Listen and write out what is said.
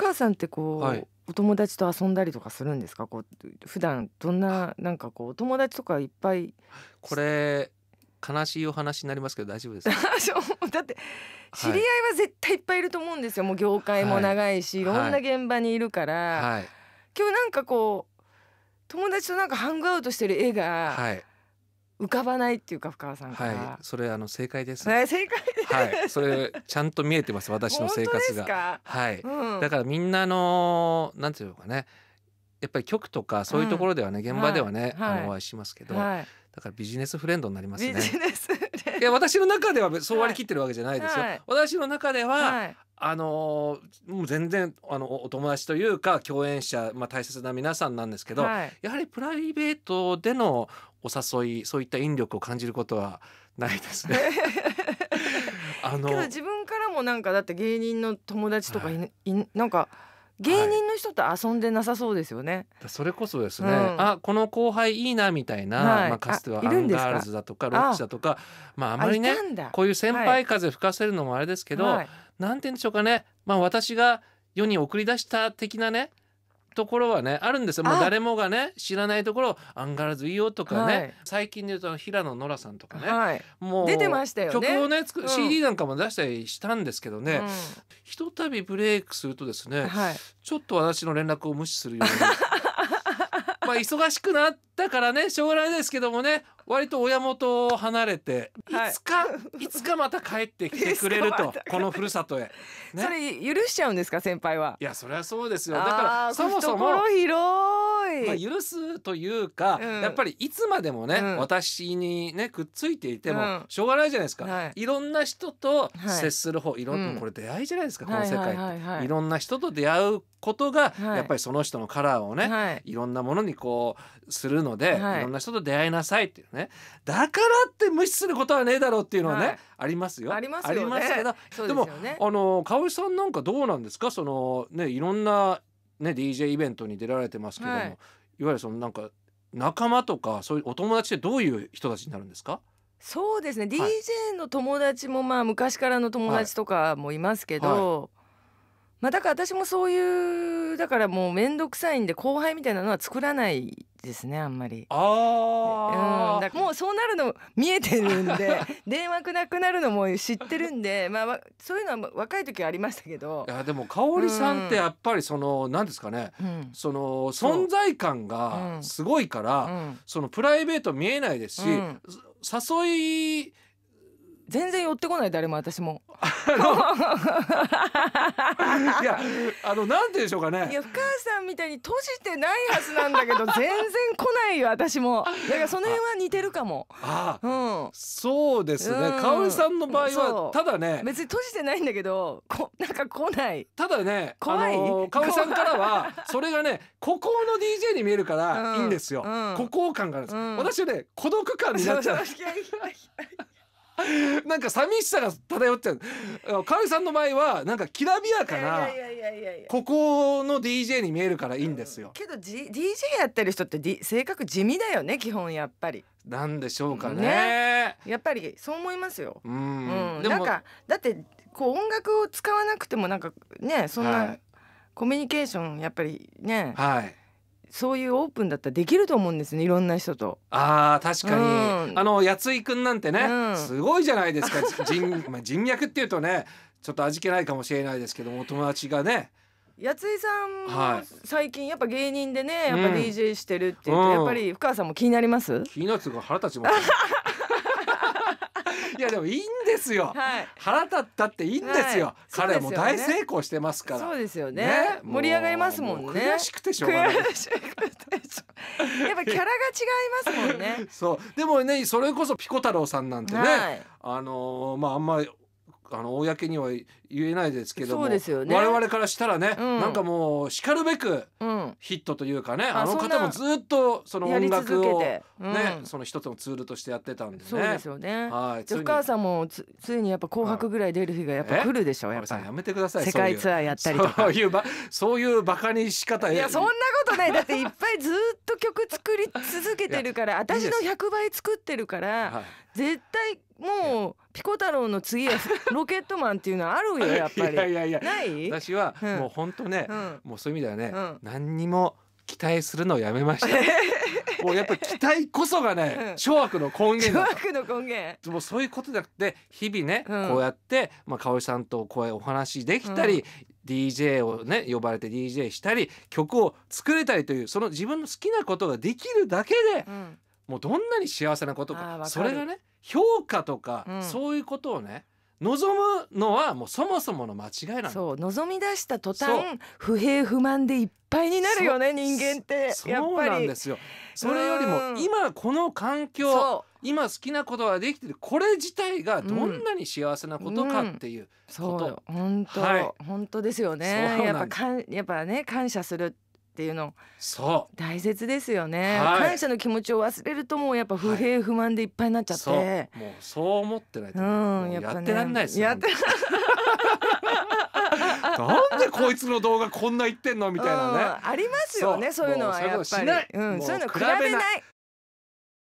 母さんってこう、はい、お友達と遊んだりとかするんですかこう普段どんななんかこうお友達とかいっぱいこれ悲しいお話になりますけど大丈夫ですか だって知り合いは絶対いっぱいいると思うんですよ、もう業界も長いし、はい、いろんな現場にいるから、はい、今日なんかこう友達となんかハングアウトしてる絵が、はい、浮かばないっていうか深川さんはい、それあの正解です。え正解はい、それちゃんと見えてます私の生活が。はい、うん、だからみんなのなんていうかね、やっぱり局とかそういうところではね、うん、現場ではね、はい、あのお会いしますけど、はい、だからビジネスフレンドになりますね。ビジネスいや私の中ではそう割り切ってるわけじゃないですよ。はい、私の中では、はい、あのもう全然あのお友達というか共演者、まあ、大切な皆さんなんですけど、はい、やはりプライベートでのお誘いそういった引力を感じることはないですね。あのけど自分からもなんかだって芸人の友達とかい,、はいなんか。芸人の人と遊んでなさそうですよね、はい、それこそですね、うん、あこの後輩いいなみたいな、はい、まあ、かつてはアンガールズだとかロッチだとかまああまりねこういう先輩風吹かせるのもあれですけど、はい、なんて言うんでしょうかね、まあ、私が世に送り出した的なねところはねあるんですよもう誰もがね知らないところアンガールズいいよとかね、はい、最近で言うと平野ノラさんとかね、はい、もう出てましたよ、ね、曲をね作、うん、CD なんかも出したりしたんですけどね、うん、ひとたびブレイクするとですね、はい、ちょっと私の連絡を無視するようにまあ忙しくなったからね将来ですけどもね割と親元を離れていつか、い、つかまた帰ってきてくれると この故郷へ、ね、それ許しちゃうんですか先輩はいやそれはそうですよだからそもそも心広い、まあ、許すというか、うん、やっぱりいつまでもね、うん、私にねくっついていてもしょうがないじゃないですか、はい、いろんな人と接する方、い、ろんな、これ出会いじゃないですか、この世界って、はいはい、いろんな人と出会うことが、やっぱりその人のカラーをね、はい、いろんなものにこうするので、はい、いろんな人と出会いなさいっていうねだからって無視することはねえだろうっていうのはね、はい、ありますよ。あります、ね、けどで、ね,、もあの香織さんなんかどうなんですかそのねいろんなね DJ イベントに出られてますけども、はい、いわゆるそのなんか仲間とかそういうお友達ってどういう人たちになるんですかそうですね、はい、DJ の友達もまあ昔からの友達とかもいますけど、まあだから私もそういうだからもう面倒くさいんで後輩みたいなのは作らないですねあんまりあ、うん、もうそうなるの見えてるんで電話くなくなるのも知ってるんで、まあ、そういうのは若い時はありましたけどいやでも香織さんってやっぱりその何、うん、ですかね、うん、その存在感がすごいから、そのプライベート見えないですし、誘い全然寄ってこない誰も私も いやあのなんてでしょうかねいや深川さんみたいに閉じてないはずなんだけど 全然来ないよ私もだからその辺は似てるかもああ、うん、そうですね、うん、香織さんの場合はただね別に閉じてないんだけどこなんか来ないただね怖い、あのー、香 織さんからはそれがねここの DJ に見えるからいいんですよ、うん、孤高感があるんです、うん、私ね孤独感になっちゃう なんか寂しさが漂っちゃう河合さんの場合はなんかきらびやかなここの DJ に見えるからいいんですよ、うん、けど、DJ やってる人って、D、性格地味だよね基本やっぱりなんでしょうかね、ね、やっぱりそう思いますようん、うん、なんかだってこう音楽を使わなくてもなんかねそんな、はい、コミュニケーションやっぱりね、はい、そういうオープンだったらできると思うんですねいろんな人とああ、確かに、うんあのやついくんなんてね、うんすごいじゃないですか人, まあ、人脈っていうとねちょっと味気ないかもしれないですけどもお友達がねやついさんはい最近やっぱ芸人でねやっぱうん DJ してるって言うと、うんやっぱり深川さんも気になります気になってたか腹立ちますいやでもいいんですよ、はい、腹立ったっていいんですよ、はい、彼はもう大成功してますからそうですよね、ね、盛り上がりますもんね悔しくてしょうがないやっぱキャラが違いますもんね そうでもねそれこそピコ太郎さんなんてね、はい、あのー、まああんまりあの公には言えないですけども、ね、我々からしたらね、うん、なんかもうしかるべくヒットというかね、うん、あの方もずっとその音楽をね、うん、その一つのツールとしてやってたんでね。そうですよね。はい。お母さんもつついにやっぱ紅白ぐらい出る日がやっぱ来るでしょう。やっぱやめてください。世界ツアーやったりとか。そういうばそういうバカにし方。いやそんなことない。だっていっぱいずっと曲作り続けてるから、私の100倍作ってるから。はい絶対もうピコ太郎の次はロケットマンっていうのはあるよやっぱりいやいやいや私はもう本当ね、うん、もうそういう意味ではね、うん、何にも期待するのをやめました もうやっぱ期待こそがね、諸悪の根源だ諸悪の根源もうそういうことじゃなくて日々ね、うん、こうやって、まあ、香織さんとこうお話できたり、DJ をね呼ばれて DJ したり曲を作れたりというその自分の好きなことができるだけで、うんもうどんなに幸せなことかそれがね評価とか、うん、そういうことをね望むのはもうそもそもの間違いなの望み出した途端不平不満でいっぱいになるよね人間ってそうなんですよそれよりも今この環境今好きなことができてるこれ自体がどんなに幸せなことかっていうこと、うんうん、そう本当、はい、本当ですよねやっぱかんやっぱね感謝するっていうのそう大切ですよね、はい、感謝の気持ちを忘れるともうやっぱ不平不満でいっぱいになっちゃって、はい、もうそう思ってないと、うんやってらんないですよ、ね、なんでこいつの動画こんな言ってんのみたいなね、ありますよねそういうのはやっぱりそう,、うん、そういうの比べない